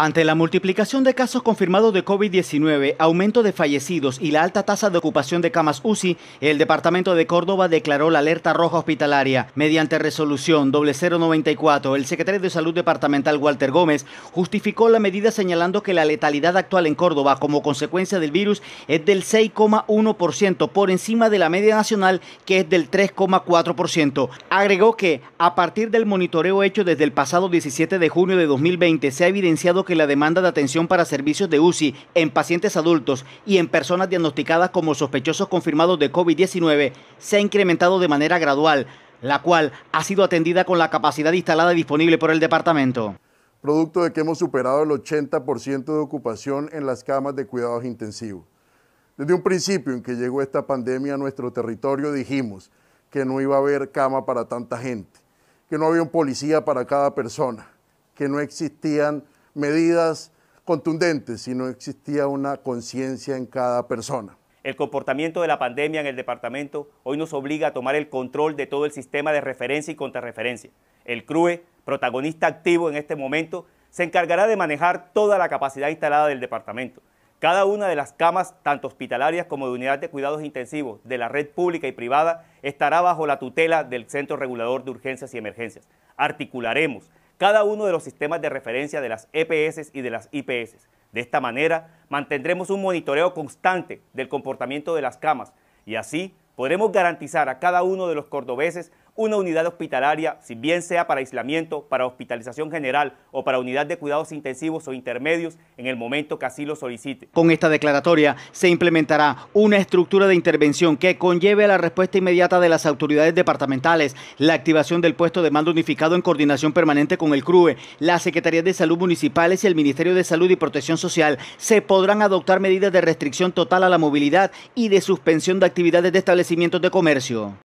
Ante la multiplicación de casos confirmados de COVID-19, aumento de fallecidos y la alta tasa de ocupación de camas UCI, el Departamento de Córdoba declaró la alerta roja hospitalaria. Mediante resolución 0094, el secretario de Salud Departamental Walter Gómez justificó la medida señalando que la letalidad actual en Córdoba como consecuencia del virus es del 6,1% por encima de la media nacional que es del 3,4%. Agregó que a partir del monitoreo hecho desde el pasado 17 de junio de 2020 se ha evidenciado que que la demanda de atención para servicios de UCI en pacientes adultos y en personas diagnosticadas como sospechosos confirmados de COVID-19 se ha incrementado de manera gradual, la cual ha sido atendida con la capacidad instalada disponible por el departamento. Producto de que hemos superado el 80% de ocupación en las camas de cuidados intensivos. Desde un principio en que llegó esta pandemia a nuestro territorio dijimos que no iba a haber cama para tanta gente, que no había un policía para cada persona, que no existían medidas contundentes, si no existía una conciencia en cada persona. El comportamiento de la pandemia en el departamento hoy nos obliga a tomar el control de todo el sistema de referencia y contrarreferencia. El CRUE, protagonista activo en este momento, se encargará de manejar toda la capacidad instalada del departamento. Cada una de las camas, tanto hospitalarias como de unidad de cuidados intensivos de la red pública y privada, estará bajo la tutela del Centro Regulador de Urgencias y Emergencias. Articularemos cada uno de los sistemas de referencia de las EPS y de las IPS. De esta manera, mantendremos un monitoreo constante del comportamiento de las camas y así podremos garantizar a cada uno de los cordobeses una unidad hospitalaria, si bien sea para aislamiento, para hospitalización general o para unidad de cuidados intensivos o intermedios en el momento que así lo solicite. Con esta declaratoria se implementará una estructura de intervención que conlleve la respuesta inmediata de las autoridades departamentales, la activación del puesto de mando unificado en coordinación permanente con el CRUE, la Secretaría de Salud Municipales y el Ministerio de Salud y Protección Social. Se podrán adoptar medidas de restricción total a la movilidad y de suspensión de actividades de establecimientos de comercio.